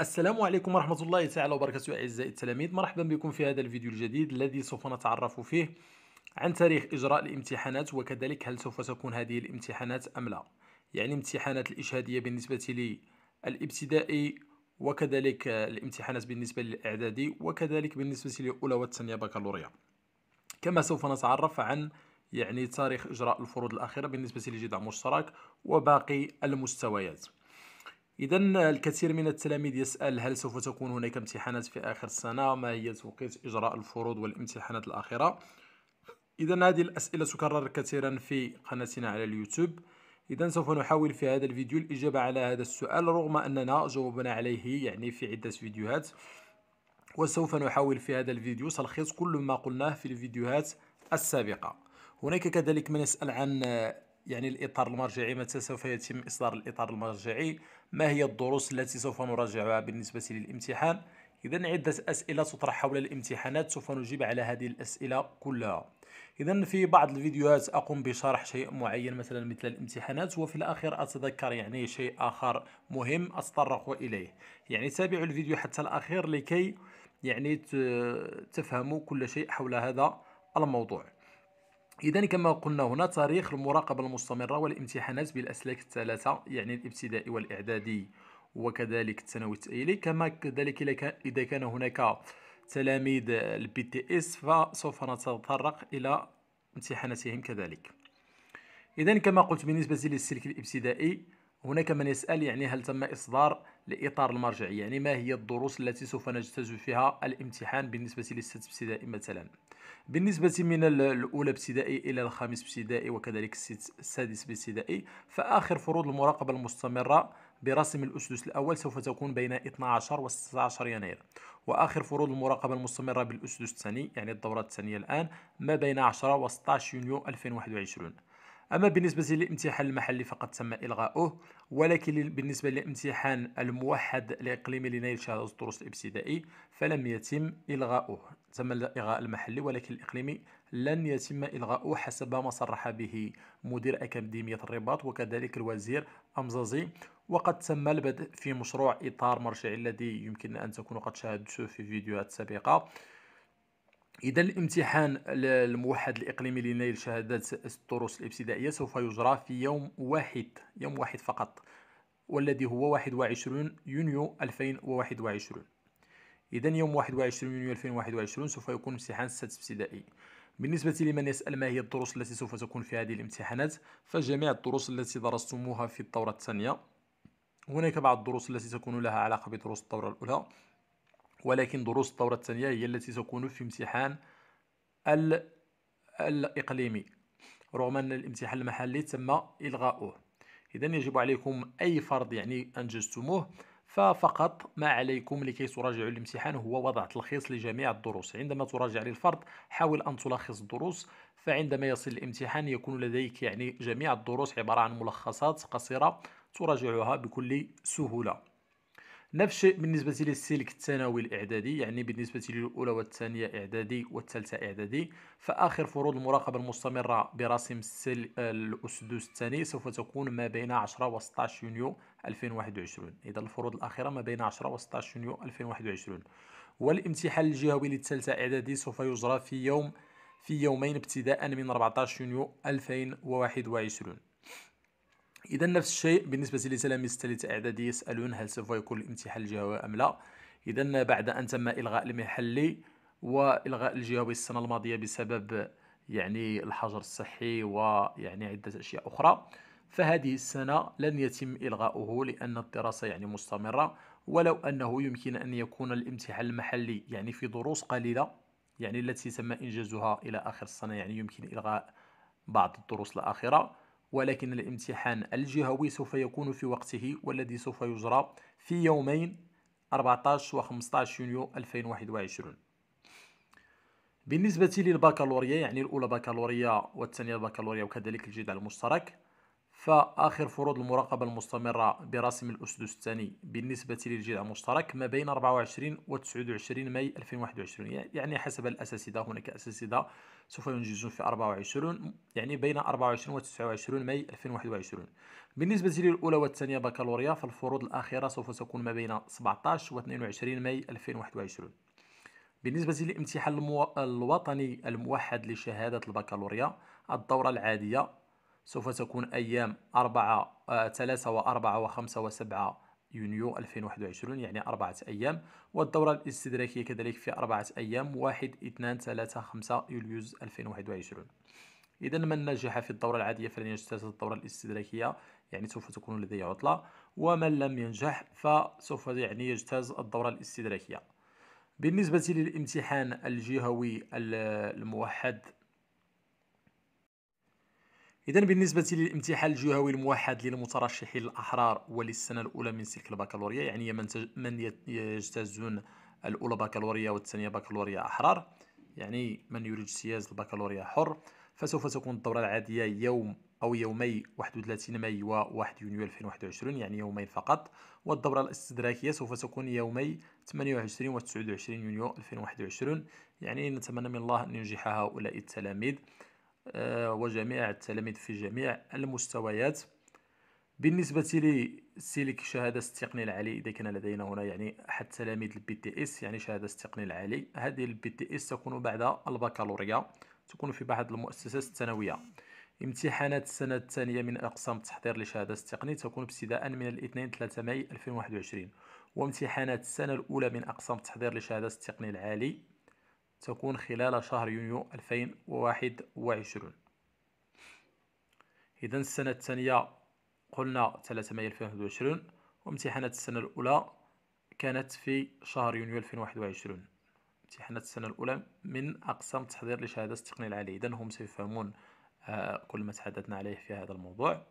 السلام عليكم ورحمة الله تعالى وبركاته أعزائي التلاميذ مرحبا بكم في هذا الفيديو الجديد الذي سوف نتعرف فيه عن تاريخ إجراء الامتحانات وكذلك هل سوف تكون هذه الامتحانات أم لا يعني امتحانات الإشهادية بالنسبة للابتدائي وكذلك الامتحانات بالنسبة للإعدادي وكذلك بالنسبة للأولى والثانية بكالوريا كما سوف نتعرف عن يعني تاريخ إجراء الفروض الأخيرة بالنسبة لجدع مشترك وباقي المستويات إذا الكثير من التلاميذ يسأل هل سوف تكون هناك امتحانات في آخر السنة ما هي توقيت إجراء الفروض والامتحانات الأخيرة إذا هذه الأسئلة تكرر كثيرا في قناتنا على اليوتيوب إذا سوف نحاول في هذا الفيديو الإجابة على هذا السؤال رغم أننا جاوبنا عليه يعني في عدة فيديوهات وسوف نحاول في هذا الفيديو تلخيص كل ما قلناه في الفيديوهات السابقة هناك كذلك من يسأل عن يعني الإطار المرجعي متى سوف يتم إصدار الإطار المرجعي ما هي الدروس التي سوف نراجعها بالنسبة للامتحان إذا عدة أسئلة تطرح حول الامتحانات سوف نجيب على هذه الأسئلة كلها إذا في بعض الفيديوهات أقوم بشرح شيء معين مثلا مثل الامتحانات وفي الأخير أتذكر يعني شيء آخر مهم أتطرق إليه يعني تابعوا الفيديو حتى الأخير لكي يعني تفهموا كل شيء حول هذا الموضوع إذا كما قلنا هنا تاريخ المراقبة المستمرة والامتحانات بالأسلاك الثلاثة يعني الابتدائي والإعدادي وكذلك الثانوي التأهيلي كما كذلك إذا كان هناك تلاميذ البي تي اس فسوف نتطرق إلى امتحاناتهم كذلك إذا كما قلت بالنسبة للسلك الابتدائي هناك من يسأل يعني هل تم إصدار لإطار المرجعية يعني ما هي الدروس التي سوف نجتاز فيها الامتحان بالنسبة للست ابتدائي مثلا بالنسبة من الأولى ابتدائي إلى الخامس ابتدائي وكذلك السادس ابتدائي فآخر فروض المراقبة المستمرة برسم الأسدس الأول سوف تكون بين 12 و 16 يناير وآخر فروض المراقبة المستمرة بالأسدس الثاني يعني الدورة الثانية الآن ما بين 10 و 16 يونيو 2021 أما بالنسبة للامتحان المحلي فقد تم إلغاؤه ولكن بالنسبة للامتحان الموحد الإقليمي لنيل شهادة الدروس الابتدائي فلم يتم إلغاؤه تم الإلغاء المحلي ولكن الإقليمي لن يتم إلغاؤه حسب ما صرح به مدير أكاديمية الرباط وكذلك الوزير أمزازي وقد تم البدء في مشروع إطار مرجعي الذي يمكن أن تكون قد شاهدته في فيديوهات سابقة إذا الامتحان الموحد الإقليمي لنيل شهادات الدروس الابتدائية سوف يجرى في يوم واحد يوم واحد فقط والذي هو 21 يونيو 2021 إذا يوم 21 يونيو 2021 سوف يكون امتحان السادس ابتدائي بالنسبة لمن يسأل ما هي الدروس التي سوف تكون في هذه الامتحانات فجميع الدروس التي درستموها في الدورة الثانية هناك بعض الدروس التي تكون لها علاقة بدروس الدورة الأولى ولكن دروس الدورة الثانية هي التي تكون في امتحان الإقليمي رغم أن الامتحان المحلي تم إلغاؤه إذا يجب عليكم أي فرض يعني أنجزتموه ففقط ما عليكم لكي تراجعوا الامتحان هو وضع تلخيص لجميع الدروس عندما تراجع للفرض حاول أن تلخص الدروس فعندما يصل الامتحان يكون لديك يعني جميع الدروس عبارة عن ملخصات قصيرة تراجعها بكل سهولة نفس الشيء بالنسبة للسلك الثانوي الإعدادي يعني بالنسبة للأولى والثانية إعدادي والثالثة إعدادي فآخر فروض المراقبة المستمرة برسم السل الأسدس الثاني سوف تكون ما بين 10 و 16 يونيو 2021 إذا الفروض الأخيرة ما بين 10 و 16 يونيو 2021 والامتحان الجهوي للثالثة إعدادي سوف يجرى في يوم في يومين ابتداء من 14 يونيو 2021 اذا نفس الشيء بالنسبه لتلاميذ الثالثه اعدادي يسالون هل سوف يكون الامتحان الجهوي ام لا اذا بعد ان تم الغاء المحلي والغاء الجهوي السنه الماضيه بسبب يعني الحجر الصحي ويعني عده اشياء اخرى فهذه السنه لن يتم الغاؤه لان الدراسه يعني مستمره ولو انه يمكن ان يكون الامتحان المحلي يعني في دروس قليله يعني التي تم انجازها الى اخر السنه يعني يمكن الغاء بعض الدروس الاخيره ولكن الامتحان الجهوي سوف يكون في وقته والذي سوف يجرى في يومين 14 و 15 يونيو 2021 بالنسبة للبكالوريا يعني الأولى بكالوريا والثانية بكالوريا وكذلك الجدع المشترك فآخر فروض المراقبة المستمرة برسم الأسدس الثاني بالنسبة للجيل المشترك ما بين 24 و 29 ماي 2021 يعني-, يعني حسب الأساتذة هناك أساتذة سوف ينجزون في 24 يعني بين 24 و 29 ماي 2021 بالنسبة للأولى والثانية بكالوريا فالفروض الأخيرة سوف تكون ما بين 17 و 22 ماي 2021 بالنسبة للامتحان الوطني الموحد لشهادة البكالوريا الدورة العادية سوف تكون أيام 4 3 و4 و5 و7 يونيو 2021 يعني أربعة أيام والدورة الاستدراكية كذلك في أربعة أيام 1 2 3 5 يوليوز 2021 إذا من نجح في الدورة العادية فلن يجتاز الدورة الاستدراكية يعني سوف تكون لديه عطلة ومن لم ينجح فسوف يعني يجتاز الدورة الاستدراكية بالنسبة للامتحان الجهوي الموحد إذا بالنسبة للامتحان الجهوي الموحد للمترشحين الأحرار وللسنة الأولى من سلك البكالوريا يعني من من يجتازون الأولى بكالوريا والثانية بكالوريا أحرار يعني من يريد اجتياز البكالوريا حر فسوف تكون الدورة العادية يوم أو يومي 31 ماي و 1 يونيو 2021 يعني يومين فقط والدورة الاستدراكية سوف تكون يومي 28 و 29 يونيو 2021 يعني نتمنى من الله أن ينجح هؤلاء التلاميذ آه، وجميع التلاميذ في جميع المستويات بالنسبة لسلك شهادة التقني العالي إذا كان لدينا هنا يعني أحد تلاميذ البي تي إس يعني شهادة التقني العالي هذه البي تي إس تكون بعد البكالوريا تكون في بعض المؤسسات الثانوية امتحانات السنة الثانية من أقسام التحضير لشهادة التقني تكون ابتداء من الاثنين 3 ماي 2021 وامتحانات السنة الأولى من أقسام التحضير لشهادة التقني العالي تكون خلال شهر يونيو 2021 إذا السنة الثانية قلنا 3 مايو 2021 وامتحانات السنة الأولى كانت في شهر يونيو 2021 امتحانات السنة الأولى من أقسام التحضير لشهادة التقنية العالية إذا هم سيفهمون آه، كل ما تحدثنا عليه في هذا الموضوع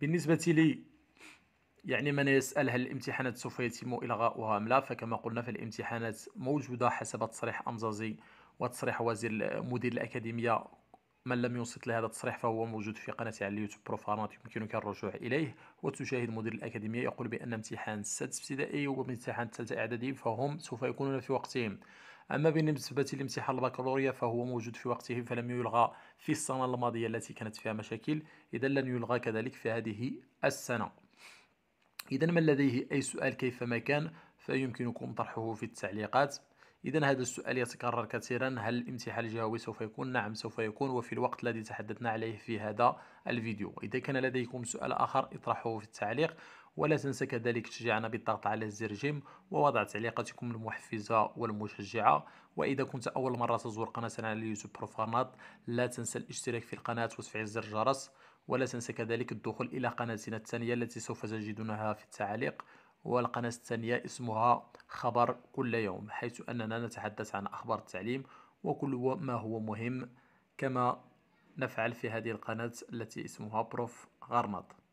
بالنسبة لي يعني من يسأل هل الامتحانات سوف يتم إلغاؤها أم لا فكما قلنا فالامتحانات موجودة حسب تصريح أمزازي وتصريح وزير مدير الأكاديمية من لم ينصت لهذا التصريح فهو موجود في قناتي على اليوتيوب بروفارمات يمكنك الرجوع اليه وتشاهد مدير الاكاديميه يقول بان امتحان السادس ابتدائي وامتحان الثالثه اعدادي فهم سوف يكونون في وقتهم اما بالنسبه لامتحان البكالوريا فهو موجود في وقته فلم يلغى في السنه الماضيه التي كانت فيها مشاكل اذا لن يلغى كذلك في هذه السنه إذا من لديه أي سؤال كيفما كان فيمكنكم طرحه في التعليقات إذا هذا السؤال يتكرر كثيرا هل الامتحان الجهوي سوف يكون؟ نعم سوف يكون وفي الوقت الذي تحدثنا عليه في هذا الفيديو إذا كان لديكم سؤال آخر اطرحوه في التعليق ولا تنسى كذلك تشجيعنا بالضغط على زر جيم ووضع تعليقاتكم المحفزة والمشجعة وإذا كنت أول مرة تزور قناتنا على اليوتيوب بروفانات لا تنسى الاشتراك في القناة وتفعيل زر الجرس ولا تنسى كذلك الدخول إلى قناتنا الثانية التي سوف تجدونها في التعليق والقناة الثانية اسمها خبر كل يوم حيث أننا نتحدث عن أخبار التعليم وكل ما هو مهم كما نفعل في هذه القناة التي اسمها بروف غرناط